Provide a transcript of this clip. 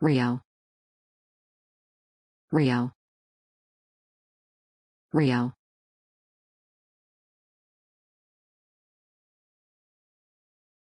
Rio. Rio. Rio.